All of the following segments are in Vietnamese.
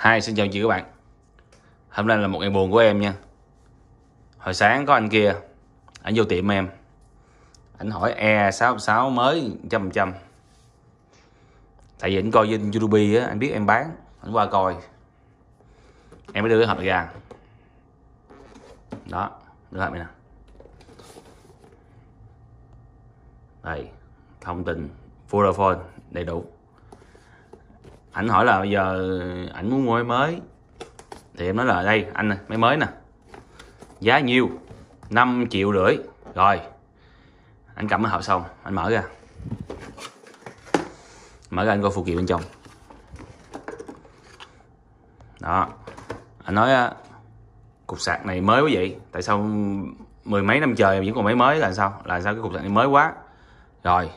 hai xin chào chị các bạn Hôm nay là một ngày buồn của em nha Hồi sáng có anh kia Anh vô tiệm em Anh hỏi E66 mới trăm trăm Tại vì anh coi trên YouTube á Anh biết em bán Anh qua coi Em mới đưa cái hộp này ra Đó Đưa hộp này nè Đây Thông tin Vodafone đầy đủ ảnh hỏi là bây giờ ảnh muốn mua máy mới thì em nói là đây anh này, máy mới nè giá nhiêu 5 triệu rưỡi rồi anh cầm cái hộp xong anh mở ra mở ra anh coi phụ kiện bên trong đó anh nói cục sạc này mới quá vậy tại sao mười mấy năm trời vẫn còn máy mới là sao là sao cái cục sạc này mới quá rồi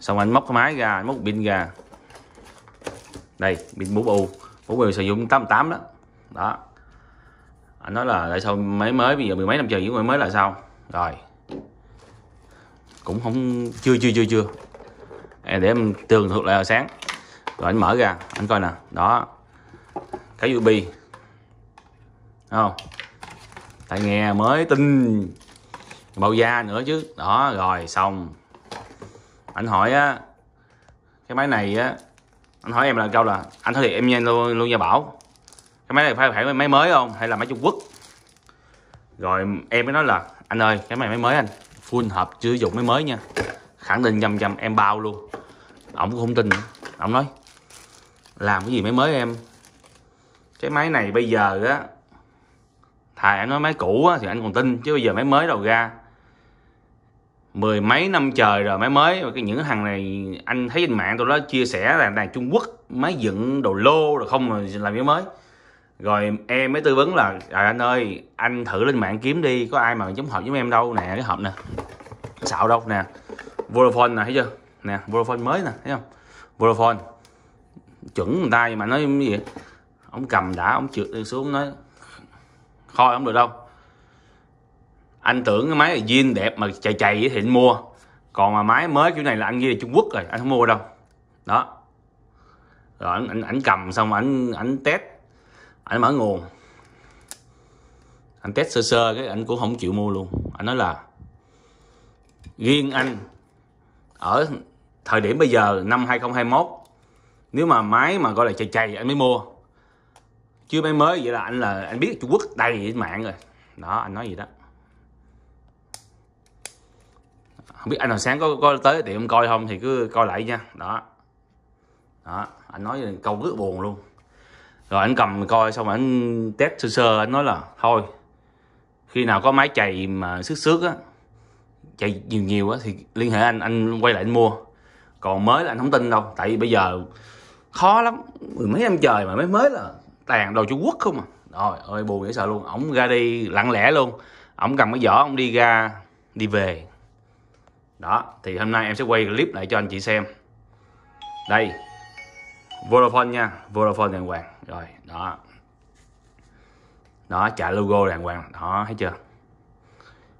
xong anh móc cái máy ra anh móc pin ra đây pin mút u mút u sử dụng 88 đó đó anh nói là tại sao máy mới bây giờ mười mấy năm trời với máy mới là sao rồi cũng không chưa chưa chưa chưa em để em tường thuật lại hồi sáng rồi anh mở ra anh coi nè đó cái USB không tại nghe mới tin bao da nữa chứ đó rồi xong anh hỏi á cái máy này á anh hỏi em là câu là anh nói thì em nhanh luôn luôn gia bảo cái máy này phải phải máy mới không hay là máy trung quốc rồi em mới nói là anh ơi cái này máy mới anh full hợp chưa dùng máy mới nha khẳng định dầm dầm em bao luôn ổng cũng không tin ổng nói làm cái gì máy mới em cái máy này bây giờ á thà em nói máy cũ á, thì anh còn tin chứ bây giờ máy mới đầu ra mười mấy năm trời rồi mới mới và cái những hàng này anh thấy trên mạng tôi đó chia sẻ là đàn Trung Quốc máy dựng đồ lô rồi không mà làm máy mới rồi em mới tư vấn là à, anh ơi anh thử lên mạng kiếm đi có ai mà giống hộp giống em đâu nè cái hộp nè xạo đâu nè Vodafone nè thấy chưa nè Vodafone mới nè thấy không Vodafone chuẩn người ta mà nói cái gì ông cầm đã ông trượt đi xuống nói khôi không được đâu anh tưởng cái máy là zin đẹp mà chạy chạy thì anh mua còn mà máy mới kiểu này là anh ghi là Trung Quốc rồi anh không mua đâu đó rồi anh anh ảnh cầm xong anh anh test anh mở nguồn anh test sơ sơ cái anh cũng không chịu mua luôn anh nói là riêng anh ở thời điểm bây giờ năm 2021 nếu mà máy mà gọi là chày chày anh mới mua chưa máy mới vậy là anh là anh biết Trung Quốc đầy mạng rồi đó anh nói gì đó không biết anh hồi sáng có có tới tiệm coi không thì cứ coi lại nha đó đó anh nói câu rất buồn luôn rồi anh cầm coi xong rồi anh test sơ sơ anh nói là thôi khi nào có máy chạy mà xước sướt á chạy nhiều nhiều á thì liên hệ anh anh quay lại anh mua còn mới là anh không tin đâu tại vì bây giờ khó lắm mười mấy năm trời mà mới mới là tàn đồ trung quốc không à rồi ơi buồn dễ sợ luôn ổng ra đi lặng lẽ luôn ổng cầm cái giỏ ổng đi ra đi về đó thì hôm nay em sẽ quay clip lại cho anh chị xem đây Vodafone nha Vodafone đàng hoàng rồi đó đó trả logo đàng hoàng đó thấy chưa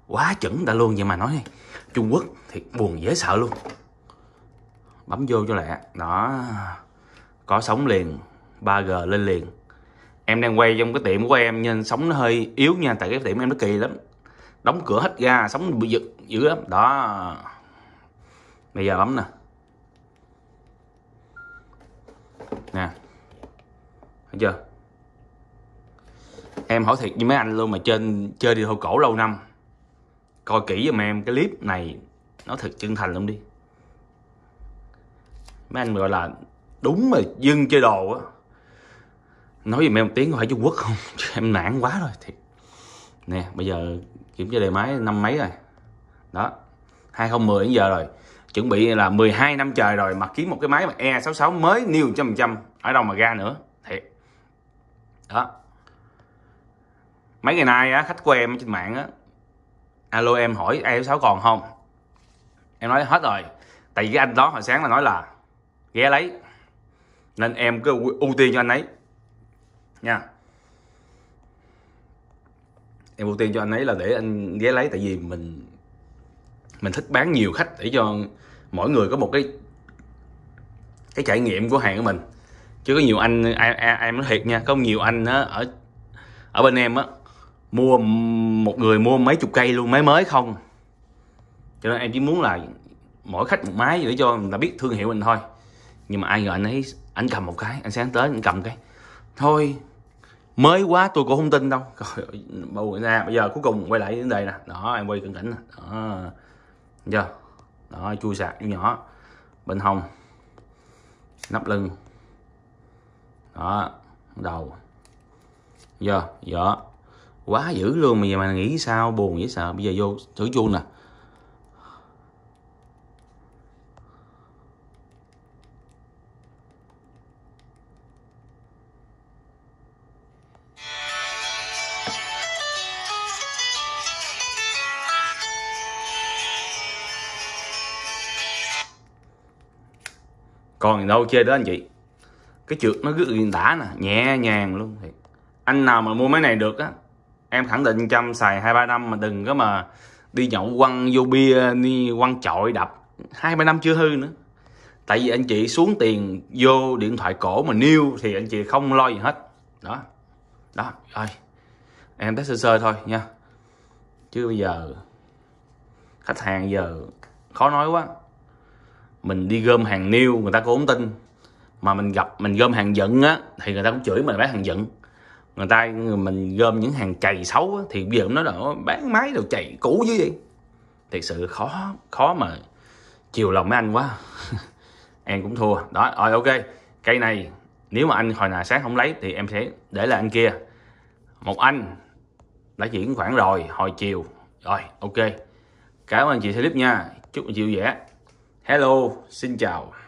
quá chuẩn đã luôn vậy mà nói Trung Quốc thì buồn dễ sợ luôn bấm vô cho lẹ đó có sóng liền 3G lên liền em đang quay trong cái tiệm của em nên sóng nó hơi yếu nha tại cái tiệm em nó kỳ lắm đóng cửa hết ga sống bị dữ dữ lắm đó bây giờ lắm nè nè thấy chưa em hỏi thiệt với mấy anh luôn mà trên chơi đi thô cổ lâu năm coi kỹ giùm em cái clip này nó thật chân thành luôn đi mấy anh gọi là đúng mà dưng chơi đồ á nói giùm em một tiếng có phải trung quốc không em nản quá rồi thiệt nè bây giờ kiểm tra đề máy năm mấy rồi đó 2010 đến giờ rồi chuẩn bị là 12 năm trời rồi mà kiếm một cái máy mà E66 mới new trăm trăm ở đâu mà ra nữa thiệt đó mấy ngày nay á, khách của em trên mạng á alo em hỏi E66 còn không em nói hết rồi tại vì cái anh đó hồi sáng là nói là ghé lấy nên em cứ ưu tiên cho anh ấy nha em ưu tiên cho anh ấy là để anh ghé lấy tại vì mình mình thích bán nhiều khách để cho mỗi người có một cái cái trải nghiệm của hàng của mình chứ có nhiều anh em em nói thiệt nha có nhiều anh á ở ở bên em á mua một người mua mấy chục cây luôn máy mới không cho nên em chỉ muốn là mỗi khách một máy để cho người ta biết thương hiệu mình thôi nhưng mà ai ngờ anh ấy anh cầm một cái anh sáng tới anh cầm cái thôi mới quá tôi cũng không tin đâu rồi bầu ra bây giờ cuối cùng quay lại đến đây nè đó em quay cận cảnh nè đó giờ đó chui sạc nhỏ bên hông nắp lưng đó đầu giờ giờ, quá dữ luôn mà giờ mà nghĩ sao buồn dữ sợ bây giờ vô thử chuông nè còn đâu chơi đó anh chị cái trượt nó cứ là đã nè nhẹ nhàng luôn thì anh nào mà mua máy này được á em khẳng định chăm xài hai ba năm mà đừng có mà đi nhậu quăng vô bia đi quăng chọi đập hai ba năm chưa hư nữa tại vì anh chị xuống tiền vô điện thoại cổ mà niêu thì anh chị không lo gì hết đó đó rồi em test sơ sơ thôi nha chứ bây giờ khách hàng giờ khó nói quá mình đi gom hàng new người ta cũng không tin mà mình gặp mình gom hàng giận á thì người ta cũng chửi mình bán hàng giận người ta mình gom những hàng chày xấu á, thì bây giờ nó nói bán máy đồ chày cũ chứ gì thì sự khó khó mà chiều lòng mấy anh quá em cũng thua đó rồi ok cây này nếu mà anh hồi nào sáng không lấy thì em sẽ để lại anh kia một anh đã chuyển khoản rồi hồi chiều rồi ok cảm ơn chị clip nha chúc chị vui vẻ Hello, xin chào